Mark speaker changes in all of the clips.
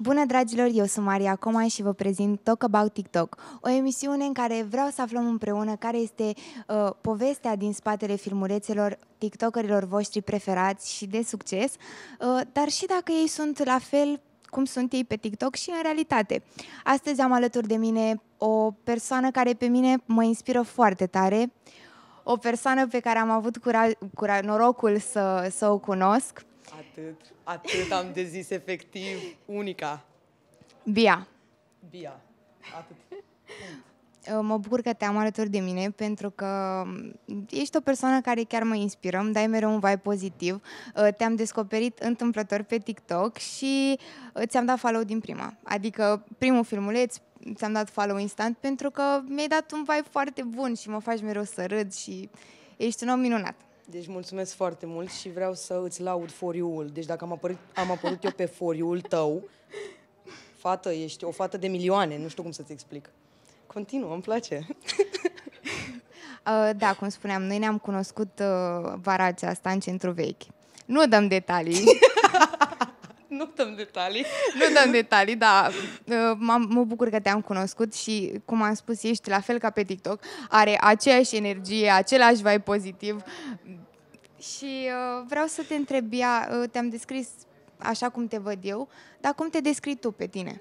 Speaker 1: Bună, dragilor! Eu sunt Maria Coma și vă prezint Talk About TikTok, o emisiune în care vreau să aflăm împreună care este uh, povestea din spatele filmulețelor TikTokerilor voștri preferați și de succes, uh, dar și dacă ei sunt la fel cum sunt ei pe TikTok și în realitate. Astăzi am alături de mine o persoană care pe mine mă inspiră foarte tare, o persoană pe care am avut cura- cura- norocul să, să o cunosc.
Speaker 2: Atât, atât am de zis, efectiv, unica. Bia. Bia, atât.
Speaker 1: Mă bucur că te-am alături de mine pentru că ești o persoană care chiar mă inspiră, îmi dai mereu un vibe pozitiv. Uh, te-am descoperit întâmplător pe TikTok și uh, ți-am dat follow din prima. Adică primul filmuleț, ți-am dat follow instant pentru că mi-ai dat un vibe foarte bun și mă faci mereu să râd și ești un om minunat.
Speaker 2: Deci mulțumesc foarte mult și vreau să îți laud foriul. Deci dacă am apărut, am apărut eu pe foriul tău, fată, ești o fată de milioane, nu știu cum să-ți explic. Continuă, îmi place.
Speaker 1: Uh, da, cum spuneam, noi ne-am cunoscut uh, vara aceasta în centru vechi. Nu dăm detalii.
Speaker 2: Nu dăm detalii. Nu dăm
Speaker 1: detalii, da. Ă, mă bucur că te-am cunoscut și, cum am spus, ești la fel ca pe TikTok. Are aceeași energie, același vibe pozitiv. Și uh, vreau să te întreb, uh, te-am descris așa cum te văd eu, dar cum te descrii tu pe tine?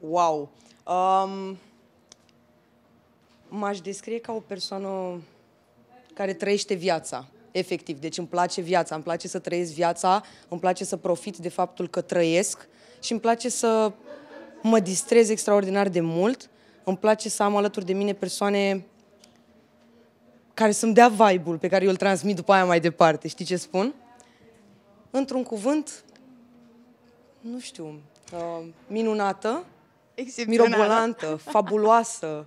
Speaker 2: Wow! Um, m-aș descrie ca o persoană care trăiește viața efectiv. Deci îmi place viața, îmi place să trăiesc viața, îmi place să profit de faptul că trăiesc și îmi place să mă distrez extraordinar de mult. Îmi place să am alături de mine persoane care să-mi dea vibe-ul pe care eu îl transmit după aia mai departe. Știi ce spun? Într-un cuvânt, nu știu, uh,
Speaker 1: minunată, mirobolantă,
Speaker 2: fabuloasă,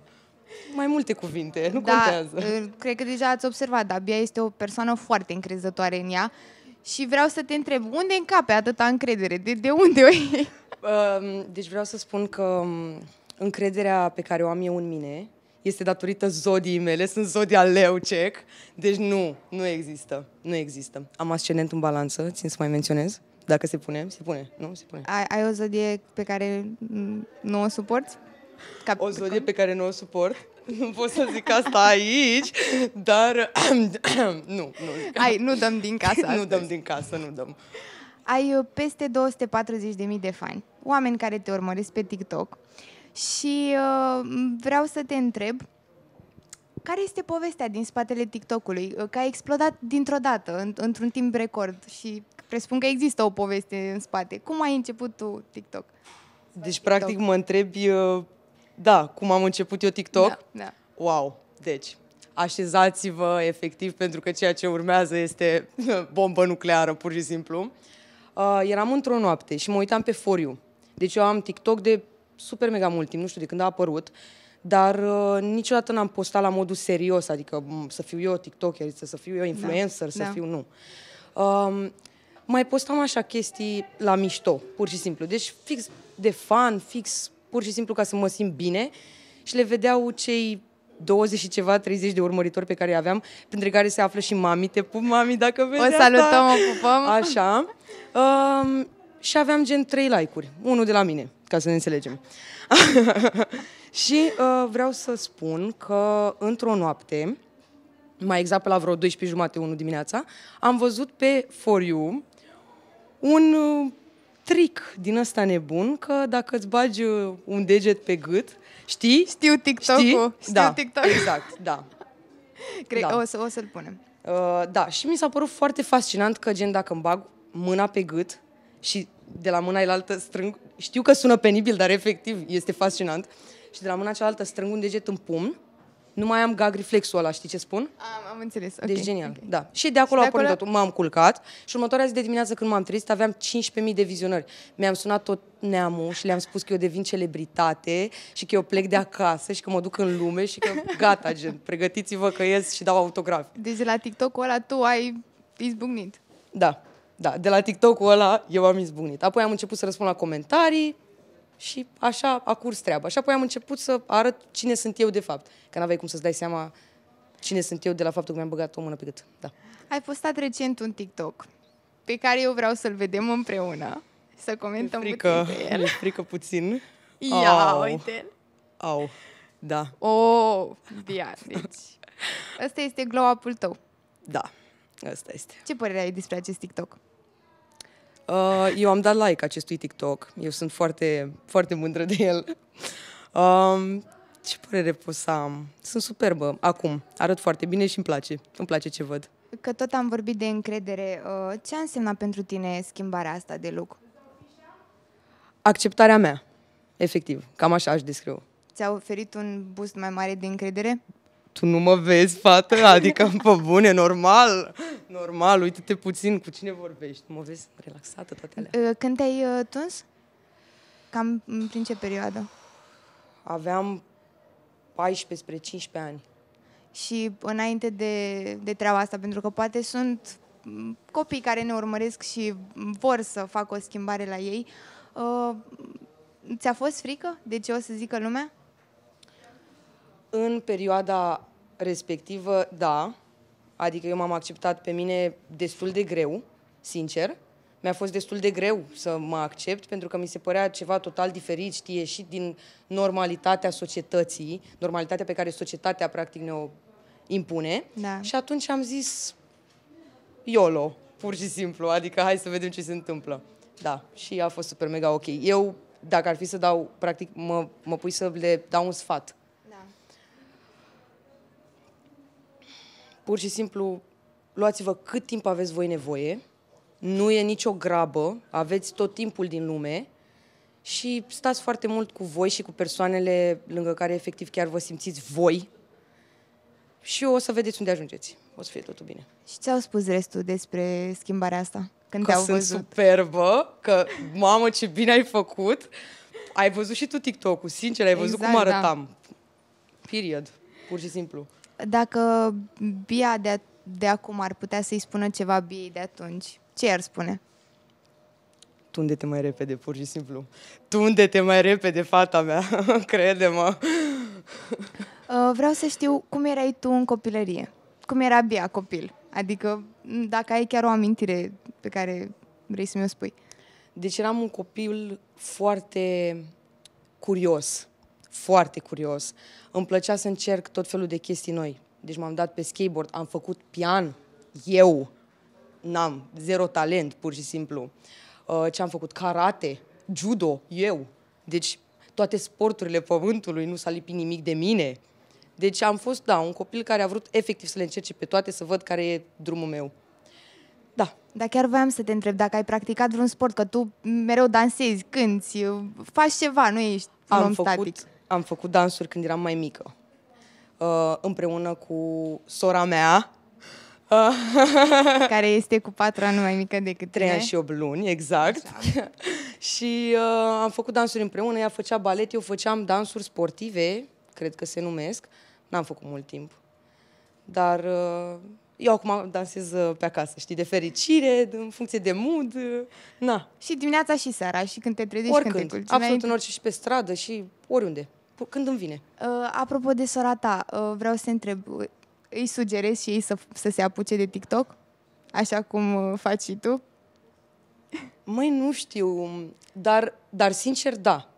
Speaker 2: mai multe cuvinte, nu da, contează. Uh,
Speaker 1: cred că deja ați observat, dar Bia este o persoană foarte încrezătoare în ea și vreau să te întreb, unde încape atâta încredere? De, de unde o iei?
Speaker 2: Deci vreau să spun că um, încrederea pe care o am eu în mine este datorită zodiei mele, sunt zodia Leucec, deci nu, nu există, nu există. Am ascendent în balanță, țin să mai menționez, dacă se pune, se pune, nu? Se pune.
Speaker 1: Ai, ai o zodie pe care mm, nu o suporți?
Speaker 2: Cap- o zodie pe care nu o suport. Nu pot să zic asta aici, dar nu, nu. Ai, nu dăm din
Speaker 1: casă Nu dăm din casă, nu dăm. Ai uh, peste 240.000 de fani, oameni care te urmăresc pe TikTok și uh, vreau să te întreb care este povestea din spatele TikTok-ului, uh, că a explodat dintr-o dată, într-un timp record și presupun că există o poveste în spate. Cum ai început tu TikTok?
Speaker 2: Deci, TikTok. practic, mă întrebi uh, da, cum am început eu TikTok. Da, da. Wow, deci așezați-vă efectiv pentru că ceea ce urmează este bombă nucleară, pur și simplu. Uh, eram într-o noapte și mă uitam pe Foriu. Deci eu am TikTok de super mega mult timp, nu știu de când a apărut, dar uh, niciodată n-am postat la modul serios, adică să fiu eu TikToker, să fiu eu da, influencer, da. să da. fiu nu. Uh, mai postam așa chestii la mișto, pur și simplu. Deci fix de fan, fix pur și simplu ca să mă simt bine și le vedeau cei 20 și ceva, 30 de urmăritori pe care îi aveam, printre care se află și mami, te pup, mami, dacă vezi O salutăm, asta. o pupăm. Așa. Um, și aveam gen 3 like-uri, unul de la mine, ca să ne înțelegem. și uh, vreau să spun că într-o noapte, mai exact pe la vreo 12 jumate, 1 dimineața, am văzut pe For You un uh, trick din ăsta nebun că dacă îți bagi uh, un deget pe gât, știi? Știu TikTok-ul. Știi? Știu da, TikTok. exact, da.
Speaker 1: Cred da. că o, să, o să-l punem. Uh, da, și mi s-a
Speaker 2: părut foarte fascinant că gen dacă îmi bag mâna pe gât și de la mâna elaltă strâng, știu că sună penibil, dar efectiv este fascinant, și de la mâna cealaltă strâng un deget în pumn, nu mai am gag reflexul ăla, știi ce spun? Am, am înțeles, Okay. Deci genial, okay. da. Și de acolo și de a pornit acolo... M-am culcat și următoarea zi de dimineață când m-am trezit aveam 15.000 de vizionări. Mi-am sunat tot neamul și le-am spus că eu devin celebritate și că eu plec de acasă și că mă duc în lume și că gata, gen, pregătiți-vă că ies și dau autograf. Deci de la TikTok-ul ăla tu ai izbucnit. Da, da, de la TikTok-ul ăla eu am izbucnit. Apoi am început să răspund la comentarii, și așa a curs treaba. Și apoi am început să arăt cine sunt eu de fapt. Că n-aveai cum să-ți dai seama cine sunt eu de la faptul că mi-am băgat o mână pe gât. Da.
Speaker 1: Ai postat recent un TikTok pe care eu vreau să-l vedem împreună. Să comentăm puțin pe el.
Speaker 2: Mi-e frică puțin. Ia, Au. uite-l. Au, da.
Speaker 1: Oh, bia, deci. Asta este glow up-ul tău. Da, asta este. Ce părere ai despre acest TikTok?
Speaker 2: Uh, eu am dat like acestui TikTok. Eu sunt foarte, foarte mândră de el. Uh, ce părere pot să am? Sunt superbă acum. Arăt foarte bine și îmi place. Îmi place ce văd.
Speaker 1: Că tot am vorbit de încredere, uh, ce a însemnat pentru tine schimbarea asta de loc?
Speaker 2: Acceptarea mea, efectiv. Cam așa aș descriu.
Speaker 1: Ți-a oferit un boost mai mare de încredere?
Speaker 2: tu nu mă vezi, fată? Adică, pe bune, normal, normal, uite-te puțin cu cine vorbești. Mă vezi relaxată toate
Speaker 1: alea. Ă, când te-ai ă, tuns? Cam prin ce perioadă? Aveam 14 15 ani. Și înainte de, de treaba asta, pentru că poate sunt copii care ne urmăresc și vor să facă o schimbare la ei, uh, ți-a fost frică de deci ce o să zică lumea?
Speaker 2: În perioada respectivă, da. Adică eu m-am acceptat pe mine destul de greu, sincer. Mi-a fost destul de greu să mă accept pentru că mi se părea ceva total diferit, știi, și din normalitatea societății, normalitatea pe care societatea practic ne-o impune. Da. Și atunci am zis YOLO, pur și simplu, adică hai să vedem ce se întâmplă. Da, și a fost super mega ok. Eu, dacă ar fi să dau, practic, mă, mă pui să le dau un sfat Pur și simplu, luați-vă cât timp aveți voi nevoie, nu e nicio grabă, aveți tot timpul din lume și stați foarte mult cu voi și cu persoanele lângă care efectiv chiar vă simțiți voi
Speaker 1: și o să vedeți unde ajungeți. O să fie totul bine. Și ce au spus restul despre schimbarea asta? Când că te-au sunt văzut?
Speaker 2: superbă, că mamă ce bine ai făcut. Ai văzut și tu TikTok-ul, sincer, ai văzut exact, cum arătam. Da. Period,
Speaker 1: pur și simplu. Dacă Bia de, de acum ar putea să-i spună ceva Biei de atunci, ce ar spune?
Speaker 2: Tunde-te mai repede, pur și simplu. Tunde-te mai repede, fata mea, crede-mă.
Speaker 1: Uh, vreau să știu cum erai tu în copilărie. Cum era Bia copil? Adică dacă ai chiar o amintire pe care vrei să mi-o spui. Deci eram un copil
Speaker 2: foarte curios foarte curios. Îmi plăcea să încerc tot felul de chestii noi. Deci m-am dat pe skateboard, am făcut pian, eu n-am, zero talent, pur și simplu. Uh, ce am făcut? Karate, judo, eu. Deci toate sporturile pământului, nu s-a lipit nimic de mine. Deci am fost, da, un copil care a vrut efectiv să le încerce pe toate, să văd care e drumul meu.
Speaker 1: Da. Dar chiar voiam să te întreb dacă ai practicat vreun sport, că tu mereu dansezi, cânti, faci ceva, nu ești am făcut
Speaker 2: static am făcut dansuri când eram mai mică, uh, împreună cu sora mea, care este cu patru ani mai mică
Speaker 1: decât Trei ani și 8 luni,
Speaker 2: exact. exact. și uh, am făcut dansuri împreună, ea făcea balet, eu făceam dansuri sportive, cred că se numesc. N-am făcut mult timp. Dar uh, eu acum dansez uh, pe acasă, știi, de fericire, în funcție de mood, uh, na. Și dimineața și seara, și când te trezești, Oricând, când te culci. absolut, în orice și pe stradă și oriunde când îmi vine.
Speaker 1: Uh, apropo de sora ta, uh, vreau să te întreb, îi sugerezi și ei să, să se apuce de TikTok? Așa cum uh, faci și tu? Măi, nu știu, dar,
Speaker 2: dar sincer da.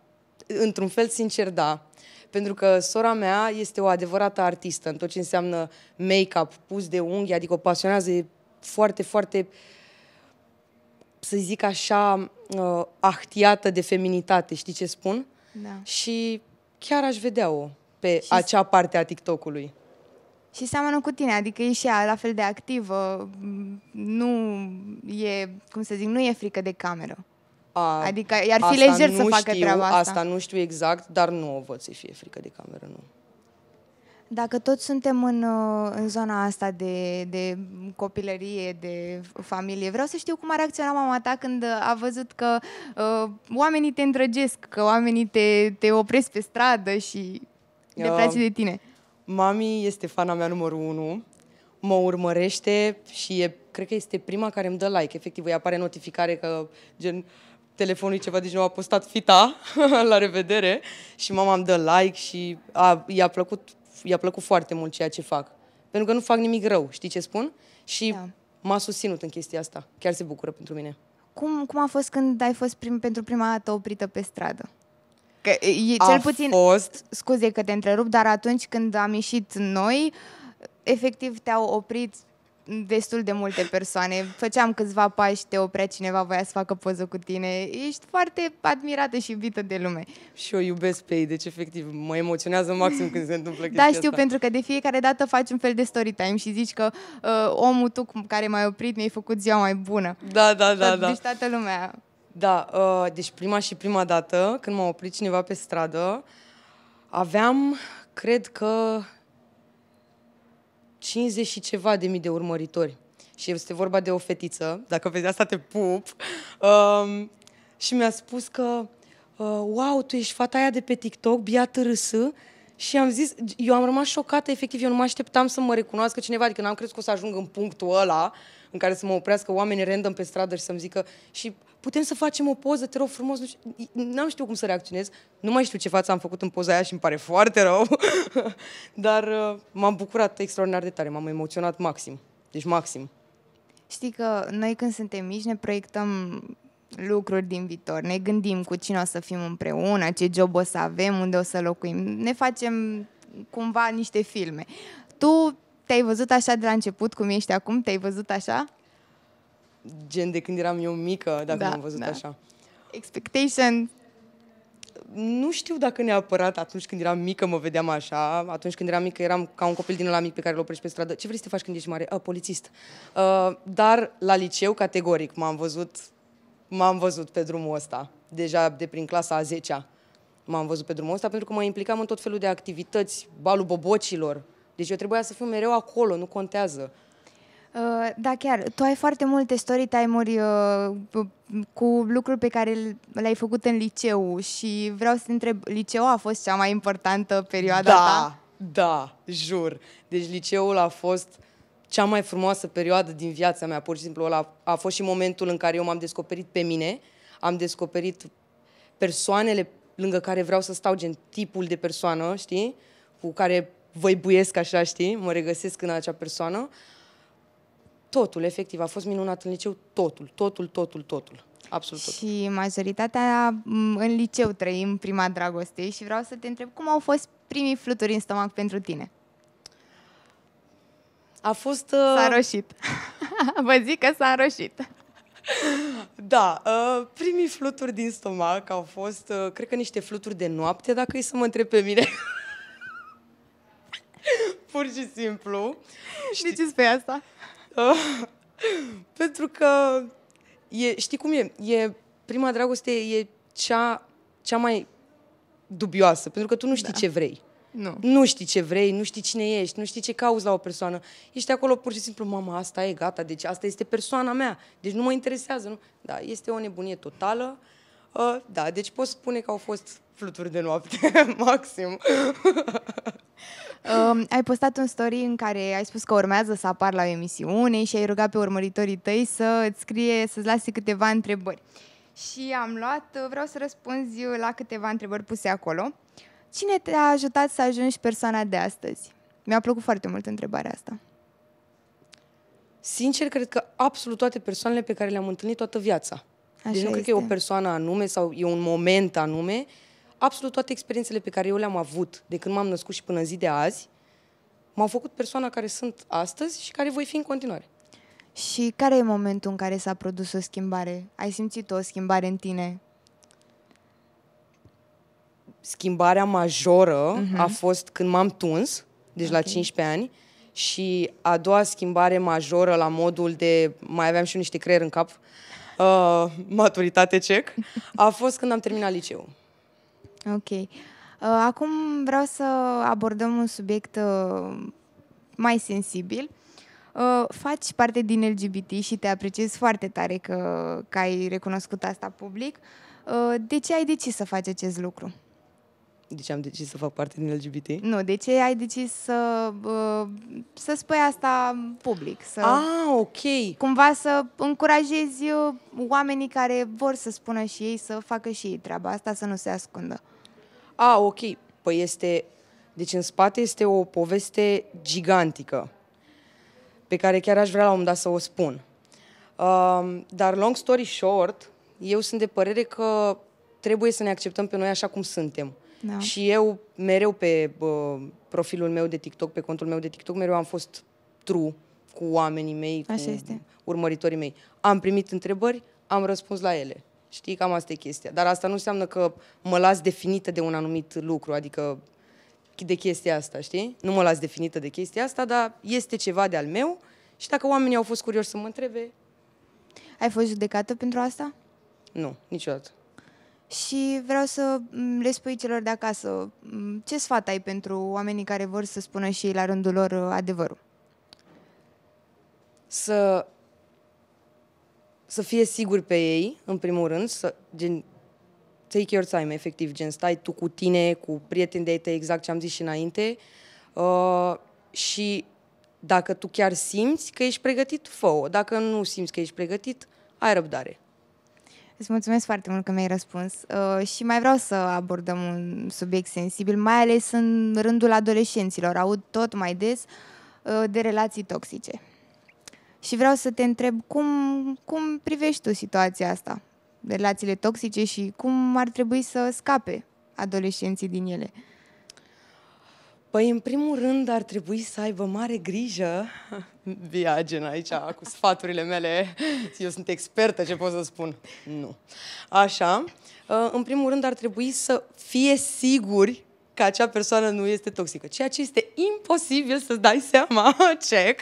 Speaker 2: Într-un fel sincer da. Pentru că sora mea este o adevărată artistă în tot ce înseamnă make-up, pus de unghi, adică o pasionează foarte, foarte să zic așa, uh, ahtiată de feminitate, știi ce spun? Da. Și chiar aș vedea-o pe și acea parte a TikTok-ului.
Speaker 1: Și seamănă cu tine, adică e și ea la fel de activă, nu e, cum să zic, nu e frică de cameră. A, adică ar fi lejer să facă treaba asta. Asta
Speaker 2: nu știu exact, dar nu o văd să fie frică de cameră, nu.
Speaker 1: Dacă toți suntem în, uh, în zona asta de, de copilărie, de familie, vreau să știu cum a reacționat mama ta când a văzut că uh, oamenii te îndrăgesc, că oamenii te, te opresc pe stradă și uh, le place de tine.
Speaker 2: Mami este fana mea numărul unu, mă urmărește și e, cred că este prima care îmi dă like, efectiv, îi apare notificare că gen telefonul ceva, deci nu a postat fita, la revedere, și mama îmi dă like și a, i-a plăcut i-a plăcut foarte mult ceea ce fac. Pentru că nu fac nimic rău, știi ce spun? Și da. m-a susținut în chestia asta. Chiar se bucură pentru mine.
Speaker 1: Cum, cum a fost când ai fost prim, pentru prima dată oprită pe stradă? Că e, a cel puțin, fost... scuze că te întrerup, dar atunci când am ieșit noi, efectiv te-au oprit destul de multe persoane. Făceam câțiva pași, te oprea cineva, voia să facă poză cu tine. Ești foarte admirată și iubită de lume.
Speaker 2: Și o iubesc pe ei, deci efectiv mă emoționează maxim când se întâmplă da, chestia Da, știu, asta. pentru
Speaker 1: că de fiecare dată faci un fel de story time și zici că uh, omul tu care m-ai oprit mi-ai făcut ziua mai bună. Da, da, da. da. Deci toată lumea.
Speaker 2: Da, uh, deci prima și prima dată când m-a oprit cineva pe stradă, aveam, cred că 50 și ceva de mii de urmăritori. Și este vorba de o fetiță, dacă vezi asta te pup. Um, și mi-a spus că, uh, wow, tu ești fata aia de pe TikTok, bia târâs. Și am zis, eu am rămas șocată, efectiv, eu nu mă așteptam să mă recunoască cineva, adică n-am crezut că o să ajung în punctul ăla în care să mă oprească oameni random pe stradă și să-mi zică și putem să facem o poză, te rog frumos, nu știu, n-am știut cum să reacționez, nu mai știu ce față am făcut în poza aia și îmi pare foarte rău, dar uh, m-am bucurat extraordinar de tare, m-am emoționat maxim, deci maxim.
Speaker 1: Știi că noi când suntem mici ne proiectăm lucruri din viitor. Ne gândim cu cine o să fim împreună, ce job o să avem, unde o să locuim. Ne facem cumva niște filme. Tu te-ai văzut așa de la început cum ești acum? Te-ai văzut așa?
Speaker 2: gen de când eram eu mică, dacă da, am văzut da. așa.
Speaker 1: Expectation.
Speaker 2: Nu știu dacă neapărat atunci când eram mică mă vedeam așa. Atunci când eram mică eram ca un copil din ăla mic pe care îl oprești pe stradă. Ce vrei să te faci când ești mare? A, uh, polițist. Uh, dar la liceu, categoric, m-am văzut, m-am văzut pe drumul ăsta. Deja de prin clasa a 10-a m-am văzut pe drumul ăsta pentru că mă implicam în tot felul de activități, balul bobocilor. Deci eu trebuia să fiu mereu acolo, nu contează.
Speaker 1: Uh, da, chiar. Tu ai foarte multe story time-uri uh, cu lucruri pe care le-ai făcut în liceu și vreau să te întreb, liceu a fost cea mai importantă perioadă da, ta?
Speaker 2: Da, jur. Deci liceul a fost cea mai frumoasă perioadă din viața mea, pur și simplu. Ăla a fost și momentul în care eu m-am descoperit pe mine, am descoperit persoanele lângă care vreau să stau, gen tipul de persoană, știi? Cu care voi buiesc așa, știi? Mă regăsesc în acea persoană. Uh, totul, efectiv. A fost
Speaker 1: minunat în liceu totul, totul, totul, totul. Absolut. Tot. Și majoritatea în liceu trăim prima dragoste și vreau să te întreb cum au fost primii fluturi în stomac pentru tine? A fost... Uh... S-a roșit. Vă zic că s-a roșit.
Speaker 2: Da, uh, primii fluturi din stomac au fost, uh, cred că niște fluturi de noapte, dacă e să mă întreb pe mine. Pur și simplu. Știi? De ce spui asta? Pentru că e, știi cum e? e prima dragoste e cea, cea mai dubioasă, pentru că tu nu știi da. ce vrei. Nu. nu știi ce vrei, nu știi cine ești, nu știi ce cauți la o persoană. Ești acolo pur și simplu, mama, asta e, gata, deci asta este persoana mea, deci nu mă interesează. Nu? Da, este o nebunie totală. Uh, Uh, da, deci pot spune că au fost fluturi de noapte, maxim.
Speaker 1: um, ai postat un story în care ai spus că urmează să apar la o emisiune și ai rugat pe urmăritorii tăi să îți scrie, să-ți lase câteva întrebări. Și am luat, uh, vreau să răspunzi la câteva întrebări puse acolo. Cine te-a ajutat să ajungi persoana de astăzi? Mi-a plăcut foarte mult întrebarea asta. Sincer, cred că
Speaker 2: absolut toate persoanele pe care le-am întâlnit toată viața.
Speaker 1: Așa deci nu este. cred că e o
Speaker 2: persoană anume sau e un moment anume. Absolut toate experiențele pe care eu le-am avut de când m-am născut și până în zi de azi, m-au făcut persoana care sunt astăzi și care voi fi în continuare.
Speaker 1: Și care e momentul în care s-a produs o schimbare? Ai simțit o schimbare în tine?
Speaker 2: Schimbarea majoră uh-huh. a mhm. fost când m-am tuns, deci okay. la 15 ani, și a doua schimbare majoră la modul de mai
Speaker 1: aveam și eu niște creier în cap
Speaker 2: uh, maturitate
Speaker 1: cec, a fost când am terminat liceul. Ok. Uh, acum vreau să abordăm un subiect uh, mai sensibil. Uh, faci parte din LGBT și te apreciez foarte tare că, că ai recunoscut asta public. De ce ai decis să faci acest lucru?
Speaker 2: De ce am decis să fac parte din LGBT?
Speaker 1: Nu, de ce ai decis să, să spui asta public? Să ah, ok. Cumva să încurajezi uh, oamenii care vor să spună și ei să facă și ei treaba asta, să nu se ascundă.
Speaker 2: Ah, ok. Păi este... Deci în spate este o poveste gigantică pe care chiar aș vrea la un moment dat să o spun. Uh, dar long story short, eu sunt de părere că trebuie să ne acceptăm pe noi așa cum suntem. Uh, da. Și eu mereu pe uh, profilul meu de TikTok, pe contul meu de TikTok, mereu am fost true cu oamenii mei, Așa cu este. urmăritorii mei. Am primit întrebări, am răspuns la ele. Știi, cam asta e chestia. Dar asta nu înseamnă că mă las definită de un anumit lucru, adică de chestia asta, știi? Nu mă las definită de chestia asta, dar este ceva de-al meu și dacă oamenii au fost curioși să mă întrebe...
Speaker 1: Ai fost judecată pentru asta?
Speaker 2: Nu, niciodată
Speaker 1: și vreau să mm, le spui celor de acasă mm, ce sfat ai pentru oamenii care vor să spună și ei la rândul lor uh, adevărul. Să,
Speaker 2: să fie sigur pe ei, în primul rând, să, gen, take your time, efectiv, gen, stai tu cu tine, cu prieteni de tăi, exact ce am zis și înainte uh, și dacă tu chiar simți că ești pregătit, fă -o. Dacă nu simți că ești pregătit, ai răbdare.
Speaker 1: Îți mulțumesc foarte mult că mi-ai răspuns uh, și mai vreau să abordăm un subiect sensibil, mai ales în rândul adolescenților. Aud tot mai des uh, de relații toxice. Și vreau să te întreb cum, cum privești tu situația asta, relațiile toxice și cum ar trebui să scape adolescenții din ele. Uh, Păi, în primul rând, ar trebui să aibă mare grijă.
Speaker 2: Viagen aici, cu sfaturile mele, eu sunt expertă, ce pot să spun? Nu. Așa, uh, în primul rând, ar trebui să fie siguri că acea persoană nu este toxică, ceea ce este imposibil să-ți dai seama, check,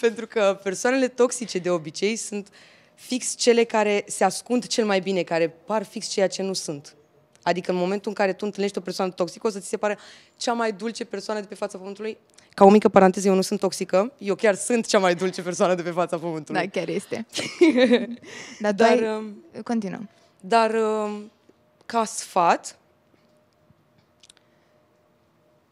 Speaker 2: pentru că persoanele toxice de obicei sunt fix cele care se ascund cel mai bine, care par fix ceea ce nu sunt. Adică în momentul în care tu întâlnești o persoană toxică, o să ți se pare cea mai dulce persoană de pe fața pământului. Ca o mică paranteză, eu nu sunt toxică, eu chiar sunt cea mai dulce persoană de pe fața
Speaker 1: pământului. Da, chiar este. Dar, dar ai... Um, continuăm. Dar um, ca
Speaker 2: sfat,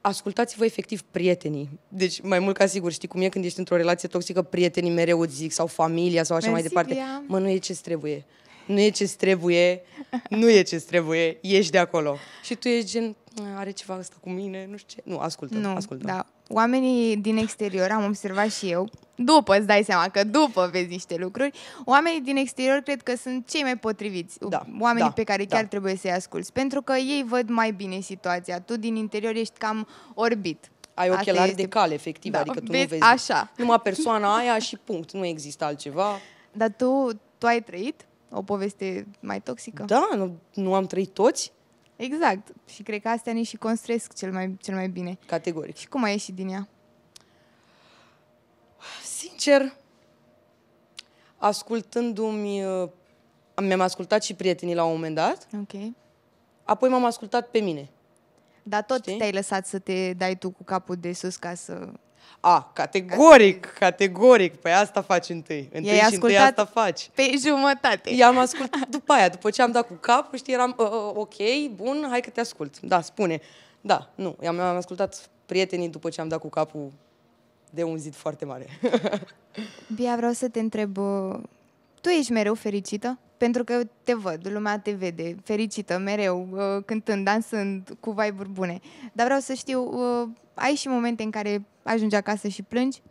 Speaker 2: ascultați-vă efectiv prietenii. Deci, mai mult ca sigur, știi cum e când ești într-o relație toxică, prietenii mereu îți zic, sau familia, sau așa Mersi, mai departe. Bia. Mă, nu e ce trebuie nu e ce trebuie, nu e ce trebuie, ești de acolo.
Speaker 1: Și tu ești gen, mm, are ceva asta cu mine, nu știu ce. Nu, ascultă, nu, ascultă. Da. Oamenii din exterior, am observat și eu, după îți dai seama că după vezi niște lucruri, oamenii din exterior cred că sunt cei mai potriviți, da, oamenii da, pe care da. chiar da. trebuie să-i asculți, pentru că ei văd mai bine situația. Tu din interior ești cam orbit. Ai ochelari este... de cale,
Speaker 2: efectiv, da, adică tu vezi, nu vezi așa. numai persoana aia și punct, nu există altceva.
Speaker 1: Dar tu, tu ai trăit o poveste mai toxică. Da, nu, nu am trăit toți. Exact. Și cred că astea ne și construiesc cel mai, cel mai bine. Categoric. Și cum ai ieșit din ea? Sincer,
Speaker 2: ascultându-mi... Uh, mi-am ascultat și prietenii la un moment dat. Ok.
Speaker 1: Apoi m-am ascultat pe mine. Dar tot Știi? te-ai lăsat să te dai tu cu capul de sus ca să
Speaker 2: a, categoric, categoric. Păi asta faci întâi. Întâi I-ai și întâi asta faci. pe jumătate. I-am ascultat după aia. După ce am dat cu cap, știi, eram uh, ok, bun, hai că te ascult. Da, spune. Da, nu. I-am am ascultat prietenii după ce am dat cu capul de un zid foarte mare.
Speaker 1: Bia, vreau să te întreb, tu ești mereu fericită? Pentru că te văd, lumea te vede fericită mereu, ă, cântând, dansând, cu vibe bune. Dar vreau să știu, ai și momente în care ajungi acasă și plângi?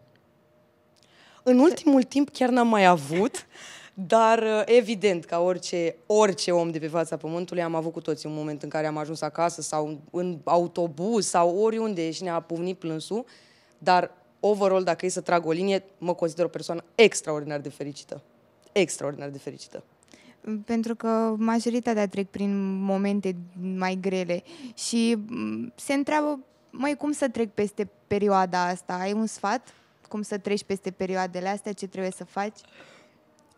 Speaker 2: În ultimul timp chiar n-am mai avut, dar uh, evident, ca orice, orice om de pe fața pământului, am avut cu toții un moment în care am ajuns acasă sau în autobuz sau oriunde și ne-a pumnit plânsul, dar overall, dacă e să trag o linie, mă consider o persoană extraordinar de fericită. Extraordinar de fericită
Speaker 1: mm, pentru că majoritatea trec prin momente mai grele și mm, se întreabă mai cum să trec peste perioada asta? Ai un sfat? Cum să treci peste perioadele astea? Ce trebuie să faci?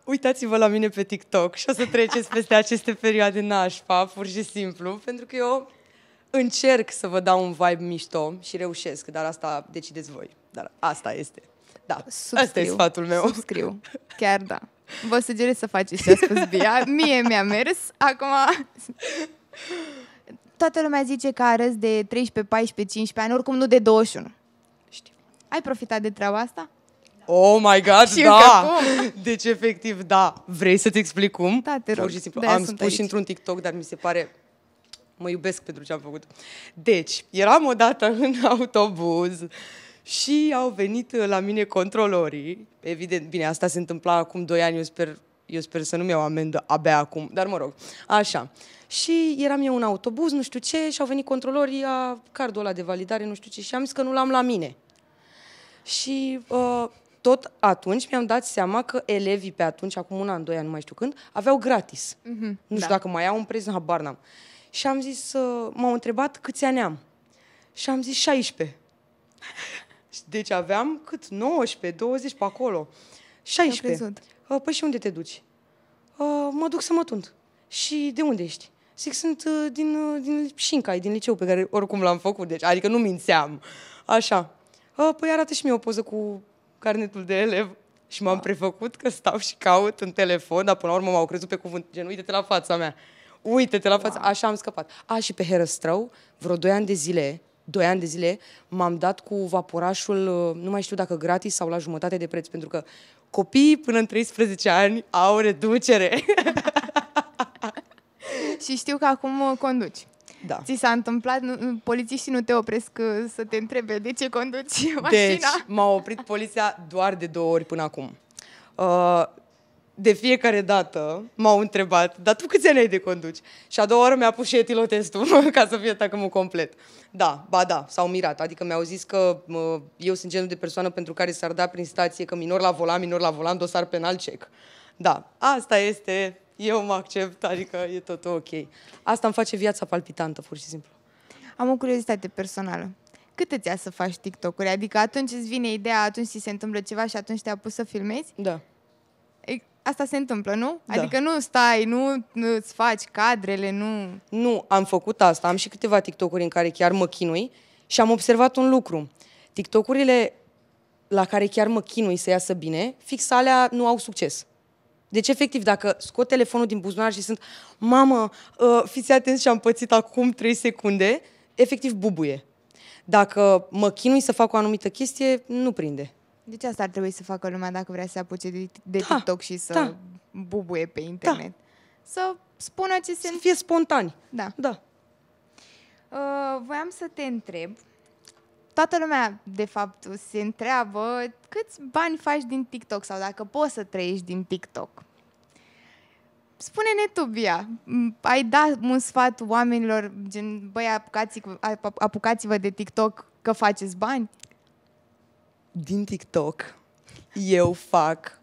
Speaker 2: Uitați-vă la mine pe TikTok și o să treceți peste aceste perioade nașpa, pur și simplu, pentru că eu încerc să vă dau un vibe mișto și reușesc, dar asta decideți voi. Dar asta este. Da, subscriu, asta e sfatul meu.
Speaker 1: Subscriu, chiar da. Vă sugerez să faceți ce a spus Bia. Mie mi-a mers, acum toată lumea zice că arăți de 13, 14, 15 ani, oricum nu de 21. Știu. Ai profitat de treaba asta?
Speaker 2: Oh my god, și da! Deci, efectiv, da. Vrei să-ți explic cum? Da, te rog. și simplu, am spus aici. într-un TikTok, dar mi se pare mă iubesc pentru ce am făcut. Deci, eram odată în autobuz și au venit la mine controlorii. Evident, bine, asta se întâmpla acum 2 ani, eu sper, eu sper să nu-mi iau amendă abia acum, dar mă rog, așa și eram eu în autobuz, nu știu ce, și au venit controlorii a cardul ăla de validare, nu știu ce, și am zis că nu l-am la mine. Și uh, tot atunci mi-am dat seama că elevii pe atunci, acum un an, doi ani, nu mai știu când, aveau gratis.
Speaker 1: Mm-hmm, nu știu da. dacă
Speaker 2: mai au un preț, habar n-am. Și am zis, uh, m-au întrebat câți ani am. Și am zis 16. Deci aveam cât? 19, 20 pe acolo. 16. Uh, păi și unde te duci? Uh, mă duc să mă tund. Și de unde ești? Zic, sunt uh, din, uh, din Șinca, din liceu, pe care oricum l-am făcut, deci, adică nu mințeam. Așa. A, păi arată și mie o poză cu carnetul de elev. Și m-am da. prefăcut că stau și caut în telefon, dar până la urmă m-au crezut pe cuvânt, gen, uite-te la fața mea. Uite-te la fața, așa am scăpat. A, și pe Herăstrău, vreo 2 ani de zile, 2 ani de zile, m-am dat cu vaporașul, uh, nu mai știu dacă gratis sau la jumătate de preț, pentru că copiii până în 13 ani au reducere.
Speaker 1: conduci și știu că acum conduci. Da. Ți s-a întâmplat, nu, polițiștii nu te opresc uh, să te întrebe de ce conduci mașina? Deci,
Speaker 2: m-a oprit poliția doar de două ori până acum. Uh, de fiecare dată m-au întrebat, dar tu câți ani ai de conduci? Și a doua oară mi-a pus și etilotestul ca să fie tacămul complet. Da, ba da, s-au mirat. Adică mi-au zis că mă, eu sunt genul de persoană pentru care s-ar da prin stație că minor la volan, minor la volan, dosar penal, check. Da, asta este eu mă accept, adică e tot ok.
Speaker 1: Asta îmi face viața palpitantă, pur și simplu. Am o curiozitate personală. Cât îți ia să faci TikTok-uri? Adică atunci îți vine ideea, atunci ți se întâmplă ceva și atunci te-a pus să filmezi? Da. Asta se întâmplă, nu? Da. Adică nu stai, nu îți faci cadrele, nu... Nu,
Speaker 2: am făcut asta. Am și câteva TikTok-uri în care chiar mă chinui și am observat un lucru. TikTok-urile la care chiar mă chinui să iasă bine, fix alea nu au succes. Deci, efectiv, dacă scot telefonul din buzunar și sunt mamă, uh, fiți atenți și am pățit acum 3 secunde, efectiv bubuie. Dacă mă chinui să fac o anumită chestie, nu prinde.
Speaker 1: Deci asta ar trebui să facă lumea dacă vrea să se apuce de, de da, TikTok și să da. bubuie pe da. internet. Da. Să spună ce se... Să fie spontani. Da. Da. Uh, voiam să te întreb toată lumea, de fapt, se întreabă câți bani faci din TikTok sau dacă poți să trăiești din TikTok. Spune-ne tu, Bia, ai dat un sfat oamenilor, gen, băi, apucați, apucați-vă de TikTok că faceți bani? Din TikTok eu
Speaker 2: fac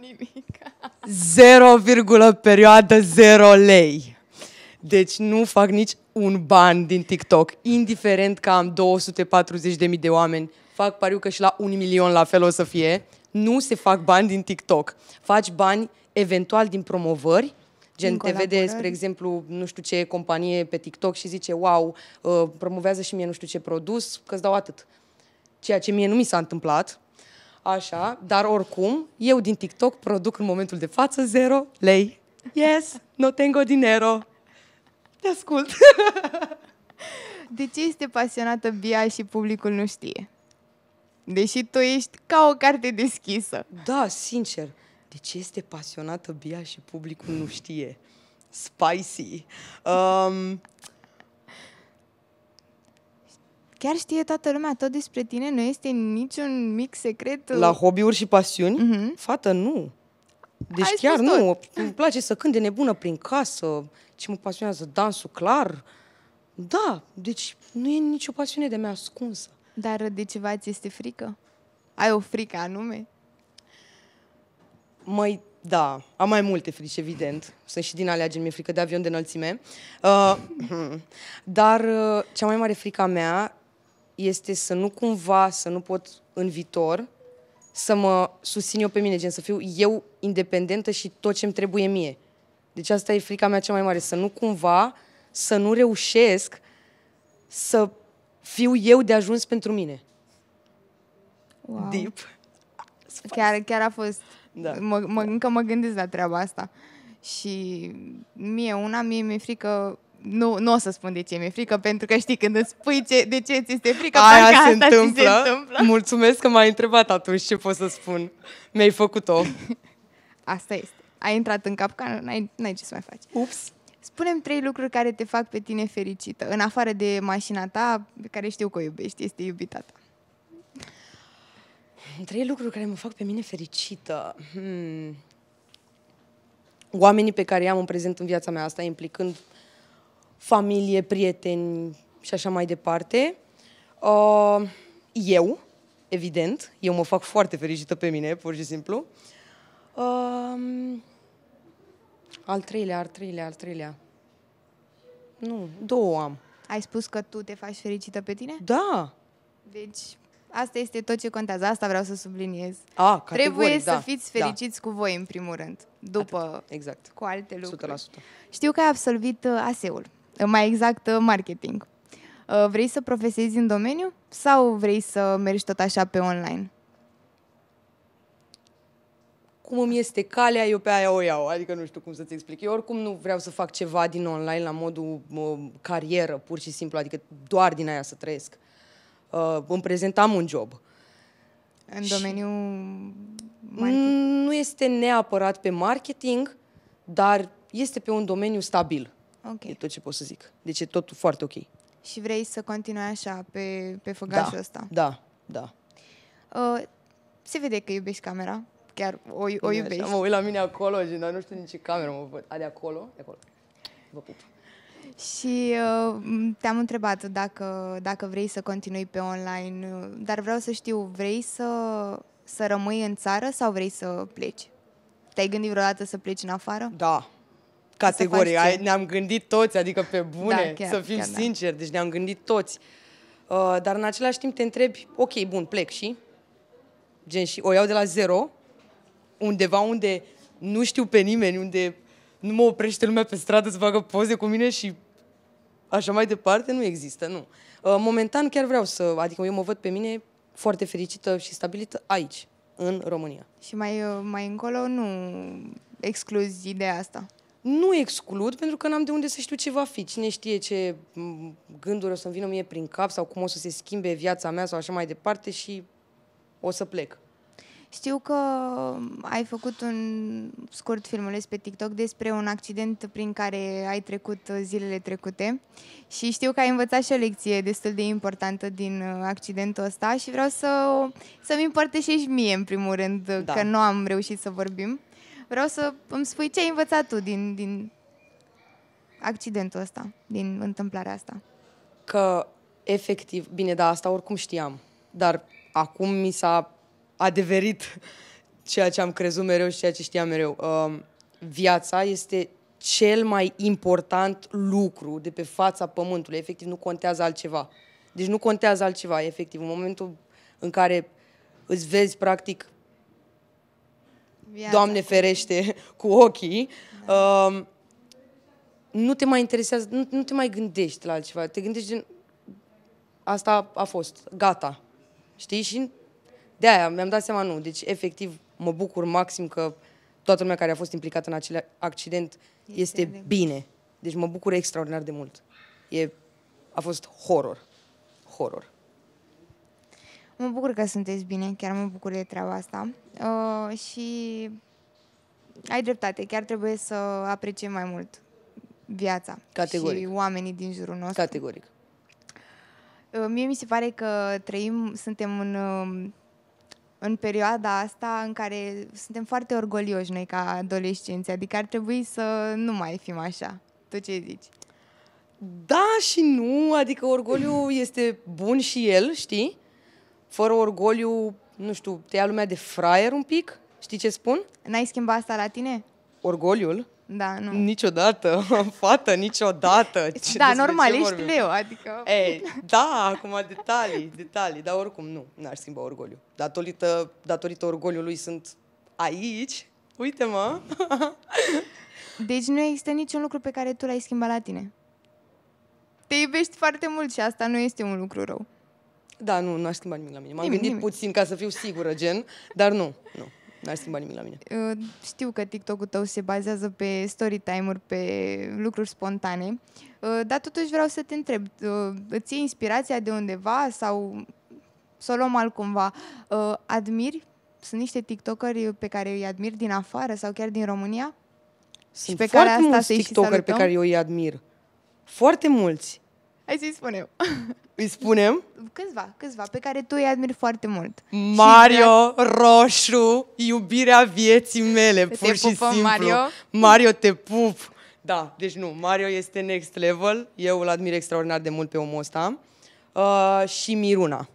Speaker 2: nimic. 0, perioadă 0 lei. Deci nu fac nici un ban din TikTok, indiferent că am 240.000 de oameni, fac pariu că și la un milion la fel o să fie, nu se fac bani din TikTok. Faci bani eventual din promovări, Gen, te vede, spre exemplu, nu știu ce companie pe TikTok și zice, wow, uh, promovează și mie nu știu ce produs, că îți dau atât. Ceea ce mie nu mi s-a întâmplat, așa, dar oricum, eu din TikTok produc în momentul
Speaker 1: de față 0 lei. Yes, no tengo dinero. Te ascult. De ce este pasionată Bia și publicul nu știe? Deși tu ești ca o carte deschisă. Da, sincer. De ce este
Speaker 2: pasionată Bia și publicul nu știe? Spicy. Um...
Speaker 1: Chiar știe toată lumea tot despre tine? Nu este niciun mic secret? La
Speaker 2: hobby-uri și pasiuni? Mm-hmm. Fată, nu. Deci Ai chiar nu, tot. îmi place să cânte nebună prin casă, ce mă pasionează dansul clar.
Speaker 1: Da, deci nu e nicio pasiune de mea ascunsă. Dar de ceva ți este frică? Ai o frică anume? Mai
Speaker 2: da, am mai multe frici, evident. Sunt și din alea gen, mi-e frică de avion de înălțime. Uh, dar uh, cea mai mare a mea este să nu cumva, să nu pot în viitor să mă susțin eu pe mine, gen să fiu eu independentă și tot ce-mi trebuie mie. Deci asta e frica mea cea mai mare, să nu cumva, să nu reușesc să fiu eu de ajuns pentru mine.
Speaker 1: Wow. Deep. Chiar, chiar a fost. Da. Mă, mă, încă mă gândesc la treaba asta. Și mie una, mie mi-e frică nu, nu o să spun de ce mi-e frică, pentru că știi, când îți spui ce, de ce ți este frică, Aia se, asta întâmplă. se întâmplă.
Speaker 2: Mulțumesc că m-ai întrebat atunci ce pot să spun. Mi-ai făcut-o.
Speaker 1: asta este. Ai intrat în capcană, n-ai, n-ai ce să mai faci. Ups. Spunem trei lucruri care te fac pe tine fericită, în afară de mașina ta, pe care știu că o iubești, este iubita ta.
Speaker 2: Trei lucruri care mă fac pe mine fericită. Hmm. Oamenii pe care i-am în prezent în viața mea, asta implicând uh, familie, prieteni și așa mai departe. Uh, eu, evident, eu mă fac foarte fericită pe mine, pur și simplu. Uh,
Speaker 1: al treilea, al treilea, al treilea. Nu, două am. Ai spus că tu te faci fericită pe tine? Da. Deci, asta este tot ce contează. Asta vreau să subliniez. A, Trebuie da, să fiți da. fericiți da. cu voi, în primul rând. După, Atât. exact. cu alte lucruri. 100%. Știu că ai absolvit uh, ASE-ul mai exact uh, marketing. Uh, vrei să profesezi în domeniu sau vrei să mergi tot așa pe online?
Speaker 2: cum îmi este calea, eu pe aia o iau. Adică nu știu cum să-ți explic. Eu oricum nu vreau să fac ceva din online la modul mă, carieră, pur și simplu, adică doar din aia să trăiesc. Uh, în prezent am un job. În și
Speaker 1: domeniul
Speaker 2: marketing? Nu este neapărat pe marketing, dar este pe un domeniu stabil. Okay. E tot ce pot să zic. Deci e tot foarte ok.
Speaker 1: Și vrei să continui așa, pe, pe făgașul da, ăsta?
Speaker 2: Da, da.
Speaker 1: Uh, se vede că iubești camera. Chiar o, o iubești. Așa, mă uit la mine
Speaker 2: acolo, și, dar nu știu nici ce cameră mă văd. A, de acolo? De acolo. Vă pup.
Speaker 1: Și uh, te-am întrebat dacă, dacă vrei să continui pe online, uh, dar vreau să știu, vrei să, să rămâi în țară sau vrei să pleci? Te-ai gândit vreodată să pleci în afară? Da,
Speaker 2: Categorie, Ai, ne-am gândit toți, adică pe da, bune, da, chiar, să fim chiar, da. sinceri, da. deci ne-am gândit toți. Uh, dar în același timp te întrebi, ok, bun, plec și? Gen, și o iau de la zero, undeva unde nu știu pe nimeni, unde nu mă oprește lumea pe stradă să facă poze cu mine și așa mai departe, nu există, nu. Uh, momentan chiar vreau să, adică eu mă văd pe mine foarte fericită și stabilită aici, în România.
Speaker 1: Și mai, uh, mai încolo nu excluzi ideea asta. Nu exclud, pentru că n-am de unde să știu ce va fi. Cine știe
Speaker 2: ce gânduri o să-mi vină mie prin cap sau cum o să se schimbe viața mea sau așa mai departe și o să plec.
Speaker 1: Știu că ai făcut un scurt filmuleț pe TikTok despre un accident prin care ai trecut zilele trecute și știu că ai învățat și o lecție destul de importantă din uh, accidentul ăsta și vreau să, să-mi împărtășești mie, în primul rând, da. că nu am reușit să vorbim. Vreau să îmi spui ce ai învățat tu din, din accidentul ăsta, din întâmplarea asta.
Speaker 2: Că, efectiv, bine, da, asta oricum știam, dar acum mi s-a adeverit ceea ce am crezut mereu și ceea ce știam mereu. Uh, viața este cel mai important lucru de pe fața pământului. Efectiv, nu contează altceva. Deci nu contează altceva, efectiv. În momentul în care îți vezi, practic, Viața. Doamne ferește, cu ochii, da. uh, nu te mai interesează, nu, nu te mai gândești la altceva. Te gândești din... asta a fost, gata. Știi? Și de-aia mi-am dat seama, nu. Deci, efectiv, mă bucur maxim că toată lumea care a fost implicată în acel accident este, este bine. Deci mă bucur extraordinar de mult. E, a fost horror. Horror.
Speaker 1: Mă bucur că sunteți bine, chiar mă bucur de treaba asta uh, și ai dreptate, chiar trebuie să apreciem mai mult viața Categoric. și oamenii din jurul nostru. Categoric. Uh, mie mi se pare că trăim, suntem în, uh, în perioada asta în care suntem foarte orgolioși noi ca adolescenți, adică ar trebui să nu mai fim așa. Tu ce zici?
Speaker 2: Da și nu, adică orgoliu este bun și el, știi? fără orgoliu, nu știu, te ia lumea de fraier un pic? Știi ce spun? N-ai schimbat asta la tine? Orgoliul? Da, nu. Niciodată, fată, niciodată. Da, ce, da, normal, ești leu, adică... Ei, da, acum detalii, detalii, dar oricum nu, n-aș schimba orgoliu. Datorită, datorită orgoliului sunt aici, uite-mă.
Speaker 1: Deci nu există niciun lucru pe care tu l-ai schimbat la tine. Te iubești foarte mult și asta nu este un lucru rău. Da, nu, n-aș schimba nimic la mine. M-am nimic, gândit nimic.
Speaker 2: puțin ca să fiu sigură, gen, dar nu, nu. N-aș schimba nimic la mine.
Speaker 1: Uh, știu că TikTok-ul tău se bazează pe story time-uri, pe lucruri spontane, uh, dar totuși vreau să te întreb, uh, îți iei inspirația de undeva sau să o luăm altcumva? Uh, admiri? Sunt niște TikTokeri pe care îi admir din afară sau chiar din România? Sunt și pe foarte care asta mulți TikTokeri pe care eu
Speaker 2: îi admir. Foarte mulți.
Speaker 1: Hai să-i spunem.
Speaker 2: Îi spunem?
Speaker 1: Câțiva, câțiva, pe care tu îi admiri foarte mult.
Speaker 2: Mario vrea... Roșu, iubirea vieții mele, te pur te și pupăm, simplu. Mario. Mario, te pup! Da, deci nu, Mario este next level. Eu îl admir extraordinar de mult pe omul ăsta. Uh, și Miruna.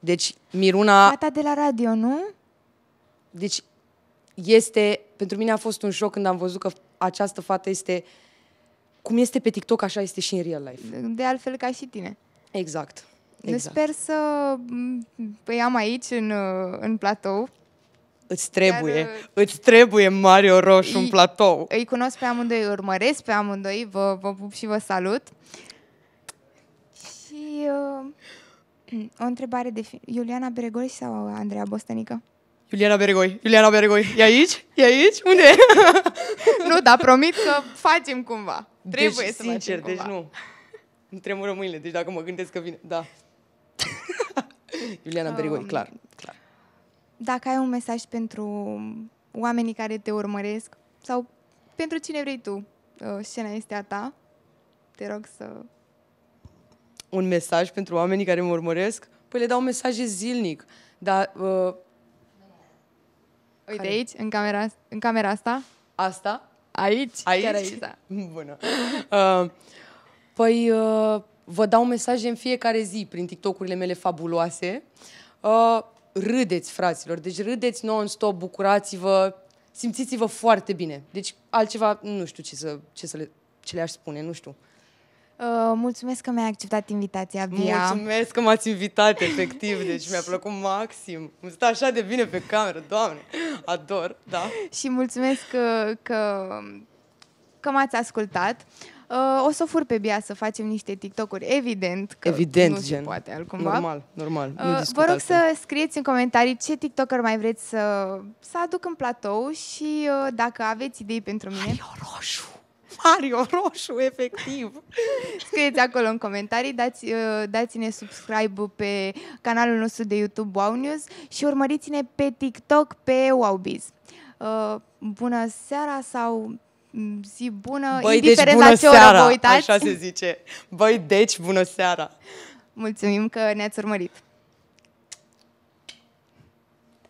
Speaker 2: Deci, Miruna... Fata de la radio, nu? Deci, este... Pentru mine a fost un șoc când am văzut că această fată este uh, cum este pe TikTok, așa este și în real life.
Speaker 1: De altfel ca și tine. Exact. exact. Sper să îi mm, păi am aici, în, uh, în platou.
Speaker 2: Îți trebuie, Iar, uh, îți trebuie Mario Roșu îi, în platou.
Speaker 1: Îi cunosc pe amândoi, îi urmăresc pe amândoi, vă, vă pup și vă salut. Și uh, o întrebare de fi- Iuliana Beregoi sau Andreea Bostănică? Iuliana Beregoi, Iuliana Beregoi, e aici? E aici? Unde e? nu, dar promit că facem cumva. Trebuie deci, să sincer, deci cumva. nu.
Speaker 2: Îmi tremură mâinile, deci dacă mă gândesc că vine, da. Iuliana um, Berigoi, clar,
Speaker 1: clar. Dacă ai un mesaj pentru oamenii care te urmăresc sau pentru cine vrei tu, uh, scena este a ta, te rog să...
Speaker 2: Un mesaj pentru oamenii care mă urmăresc? Păi le dau mesaje zilnic,
Speaker 1: dar... Uh... Uite care? aici, în camera, în camera asta.
Speaker 2: Asta? Aici? Aici? Chiar aici, da. Bună. Uh, păi, uh, vă dau mesaje în fiecare zi prin TikTok-urile mele fabuloase. Uh, râdeți, fraților. Deci râdeți non-stop, bucurați-vă, simțiți-vă foarte bine. Deci altceva, nu știu ce să, ce să le, ce le-aș spune, nu știu.
Speaker 1: Uh, mulțumesc că mi-ai acceptat invitația, Bia. Mulțumesc
Speaker 2: că m-ați invitat, efectiv. Deci mi-a plăcut maxim. Îmi stă așa de bine pe cameră, doamne. Ador, da.
Speaker 1: Și mulțumesc că, uh, că, că m-ați ascultat. Uh, o să fur pe Bia să facem niște TikTok-uri, evident că evident, nu gen. se
Speaker 2: poate altcumva. Normal, normal. uh, vă rog altfel.
Speaker 1: să scrieți în comentarii ce TikToker mai vreți să, să aduc în platou și uh, dacă aveți idei pentru mine... Hai, roșu! Mario Roșu, efectiv. Scrieți acolo în comentarii, dați, uh, dați-ne subscribe pe canalul nostru de YouTube Wow News și urmăriți-ne pe TikTok pe Wowbiz. Uh, bună seara sau mm, zi bună, Băi, deci indiferent deci bună la ce seara, oră vă uitați. Așa se
Speaker 2: zice. Băi,
Speaker 1: deci bună seara! Mulțumim că ne-ați urmărit!